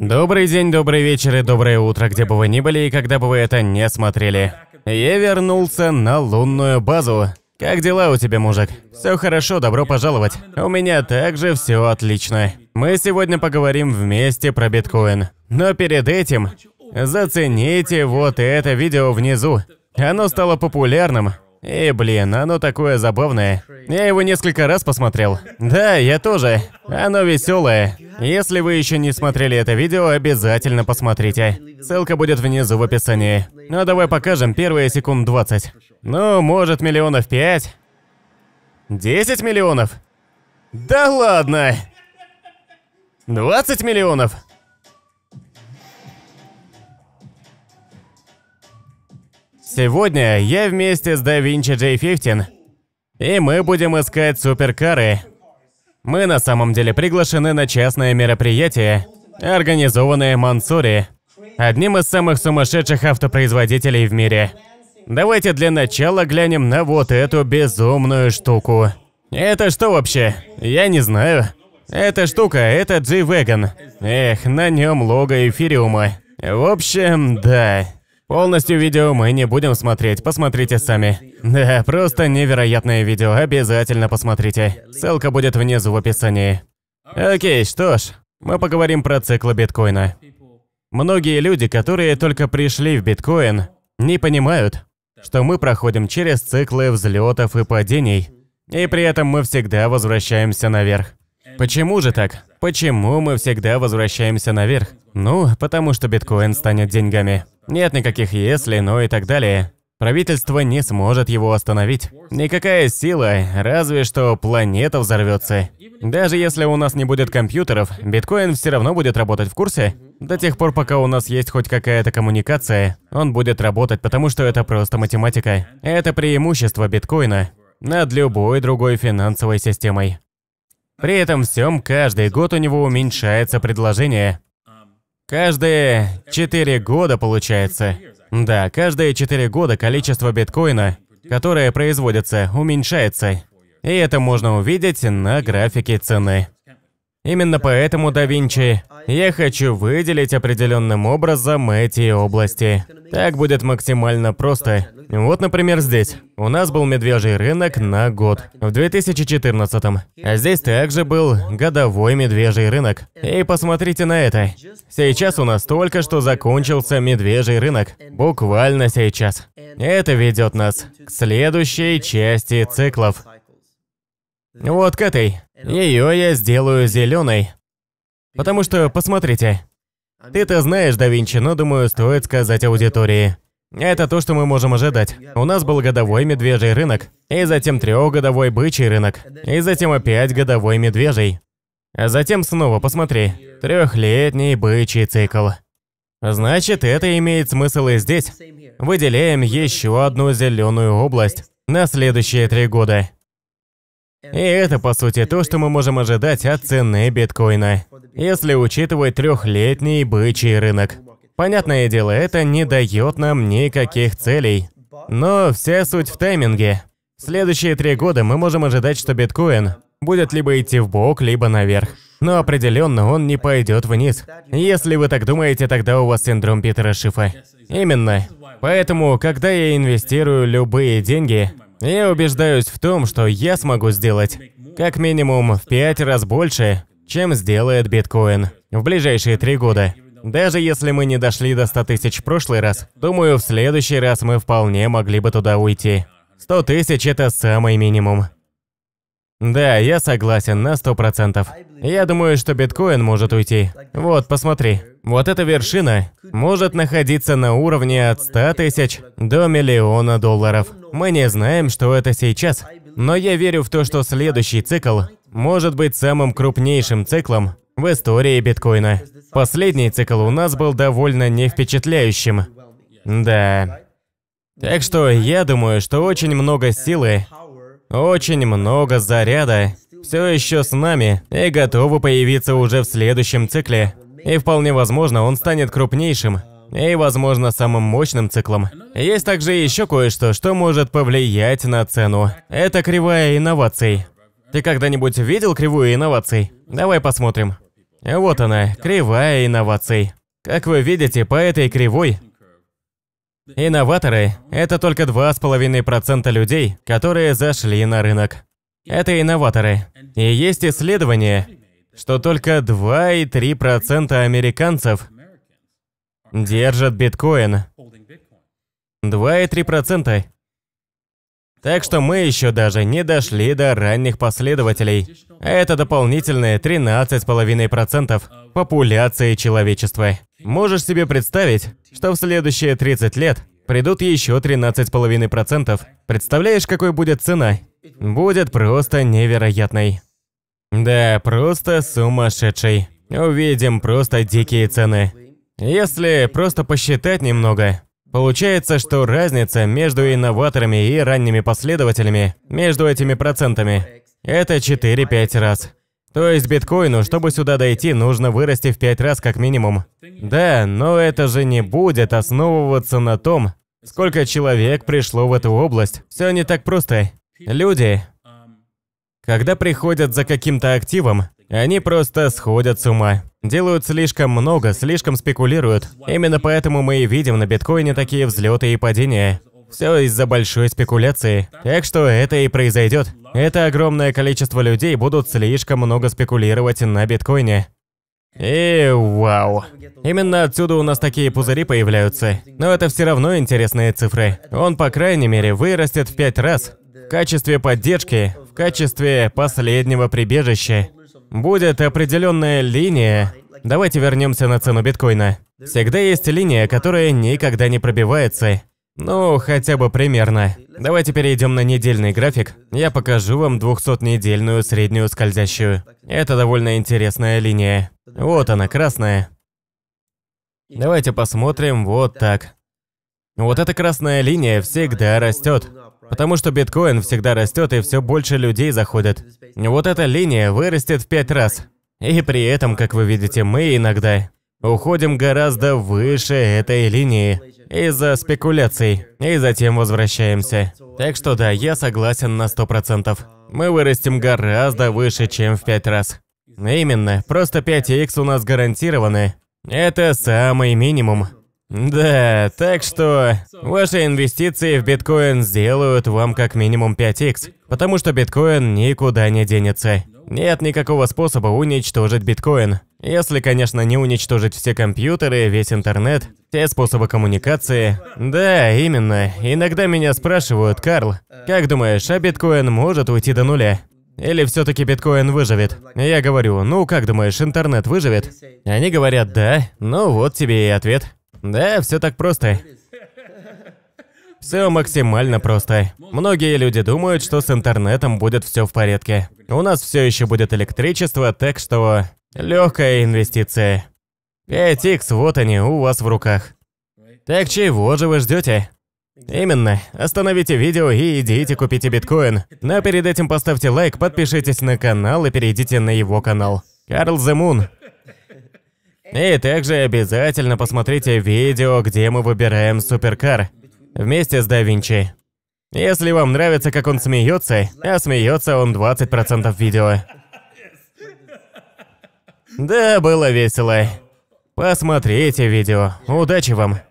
Добрый день, добрый вечер и доброе утро, где бы вы ни были и когда бы вы это не смотрели. Я вернулся на лунную базу. Как дела у тебя, мужик? Все хорошо, добро пожаловать. У меня также все отлично. Мы сегодня поговорим вместе про биткоин. Но перед этим зацените вот это видео внизу. Оно стало популярным и, э, блин, оно такое забавное. Я его несколько раз посмотрел. Да, я тоже. Оно веселое. Если вы еще не смотрели это видео, обязательно посмотрите. Ссылка будет внизу в описании. Ну, а давай покажем первые секунд 20. Ну, может, миллионов пять? 10 миллионов? Да ладно! 20 миллионов? Сегодня я вместе с DaVinci J15, и мы будем искать суперкары. Мы на самом деле приглашены на частное мероприятие, организованное Мансури, одним из самых сумасшедших автопроизводителей в мире. Давайте для начала глянем на вот эту безумную штуку. Это что вообще? Я не знаю. Эта штука – это G-Wagon. Эх, на нем лого эфириума. В общем, да. Полностью видео мы не будем смотреть, посмотрите сами. Да, просто невероятное видео, обязательно посмотрите. Ссылка будет внизу в описании. Окей, что ж, мы поговорим про циклы биткоина. Многие люди, которые только пришли в биткоин, не понимают, что мы проходим через циклы взлетов и падений, и при этом мы всегда возвращаемся наверх. Почему же так? Почему мы всегда возвращаемся наверх? Ну, потому что биткоин станет деньгами. Нет никаких «если», «но» и так далее. Правительство не сможет его остановить. Никакая сила, разве что планета взорвется. Даже если у нас не будет компьютеров, биткоин все равно будет работать в курсе. До тех пор, пока у нас есть хоть какая-то коммуникация, он будет работать, потому что это просто математика. Это преимущество биткоина над любой другой финансовой системой. При этом всем каждый год у него уменьшается предложение. Каждые четыре года получается. Да, каждые четыре года количество биткоина, которое производится, уменьшается. И это можно увидеть на графике цены. Именно поэтому, да Винчи, я хочу выделить определенным образом эти области. Так будет максимально просто. Вот, например, здесь. У нас был медвежий рынок на год, в 2014 -м. А здесь также был годовой медвежий рынок. И посмотрите на это. Сейчас у нас только что закончился медвежий рынок. Буквально сейчас. Это ведет нас к следующей части циклов. Вот к этой. Ее я сделаю зеленой. Потому что, посмотрите. Ты-то знаешь, да Винчи, но думаю, стоит сказать аудитории. Это то, что мы можем ожидать. У нас был годовой медвежий рынок, и затем трехгодовой бычий рынок, и затем опять годовой медвежий. А затем снова посмотри, трехлетний бычий цикл. Значит, это имеет смысл и здесь. Выделяем еще одну зеленую область на следующие три года. И это, по сути, то, что мы можем ожидать от цены биткоина, если учитывать трехлетний бычий рынок. Понятное дело, это не дает нам никаких целей. Но вся суть в тайминге. следующие три года мы можем ожидать, что биткоин будет либо идти в бок, либо наверх. Но определенно он не пойдет вниз. Если вы так думаете, тогда у вас синдром Питера Шифа. Именно. Поэтому, когда я инвестирую любые деньги, я убеждаюсь в том, что я смогу сделать как минимум в пять раз больше, чем сделает биткоин в ближайшие три года. Даже если мы не дошли до 100 тысяч в прошлый раз, думаю, в следующий раз мы вполне могли бы туда уйти. 100 тысяч – это самый минимум. Да, я согласен на 100%. Я думаю, что биткоин может уйти. Вот, посмотри. Вот эта вершина может находиться на уровне от 100 тысяч до миллиона долларов. Мы не знаем, что это сейчас. Но я верю в то, что следующий цикл может быть самым крупнейшим циклом в истории биткоина. Последний цикл у нас был довольно не впечатляющим. Да. Так что я думаю, что очень много силы, очень много заряда все еще с нами и готовы появиться уже в следующем цикле. И вполне возможно, он станет крупнейшим и, возможно, самым мощным циклом. Есть также еще кое-что, что может повлиять на цену. Это кривая инноваций. Ты когда-нибудь видел кривую инноваций? Давай посмотрим. Вот она, кривая инноваций. Как вы видите, по этой кривой Инноваторы – это только 2,5% людей, которые зашли на рынок. Это инноваторы. И есть исследование, что только 2,3% американцев держат биткоин. 2,3%. Так что мы еще даже не дошли до ранних последователей. А это дополнительные 13,5% популяции человечества. Можешь себе представить, что в следующие 30 лет придут еще 13,5%. Представляешь, какой будет цена? Будет просто невероятной. Да, просто сумасшедший. Увидим просто дикие цены. Если просто посчитать немного, Получается, что разница между инноваторами и ранними последователями, между этими процентами, это 4-5 раз. То есть биткоину, чтобы сюда дойти, нужно вырасти в 5 раз как минимум. Да, но это же не будет основываться на том, сколько человек пришло в эту область. Все не так просто. Люди, когда приходят за каким-то активом, они просто сходят с ума. Делают слишком много, слишком спекулируют. Именно поэтому мы и видим на биткоине такие взлеты и падения. Все из-за большой спекуляции. Так что это и произойдет. Это огромное количество людей будут слишком много спекулировать на биткоине. И вау. Именно отсюда у нас такие пузыри появляются. Но это все равно интересные цифры. Он, по крайней мере, вырастет в пять раз. В качестве поддержки качестве последнего прибежища. Будет определенная линия. Давайте вернемся на цену биткоина. Всегда есть линия, которая никогда не пробивается. Ну, хотя бы примерно. Давайте перейдем на недельный график. Я покажу вам 200-недельную среднюю скользящую. Это довольно интересная линия. Вот она, красная. Давайте посмотрим вот так. Вот эта красная линия всегда растет. Потому что биткоин всегда растет и все больше людей заходят. Вот эта линия вырастет в пять раз. И при этом, как вы видите, мы иногда уходим гораздо выше этой линии из-за спекуляций, и затем возвращаемся. Так что да, я согласен на сто процентов. Мы вырастем гораздо выше, чем в пять раз. Именно, просто 5x у нас гарантированы. Это самый минимум. Да, так что ваши инвестиции в биткоин сделают вам как минимум 5x, потому что биткоин никуда не денется. Нет никакого способа уничтожить биткоин. Если, конечно, не уничтожить все компьютеры, весь интернет, все способы коммуникации. Да, именно. Иногда меня спрашивают, Карл, как думаешь, а биткоин может уйти до нуля? Или все-таки биткоин выживет? Я говорю, ну как думаешь, интернет выживет? Они говорят, да. Ну вот тебе и ответ. Да, все так просто. Все максимально просто. Многие люди думают, что с интернетом будет все в порядке. У нас все еще будет электричество, так что легкая инвестиция. 5x, вот они, у вас в руках. Так чего же вы ждете? Именно. Остановите видео и идите купите биткоин. Но перед этим поставьте лайк, подпишитесь на канал и перейдите на его канал. Карл The Moon. И также обязательно посмотрите видео, где мы выбираем суперкар вместе с Да Винчи. Если вам нравится, как он смеется, а смеется он 20% видео. Да, было весело. Посмотрите видео. Удачи вам!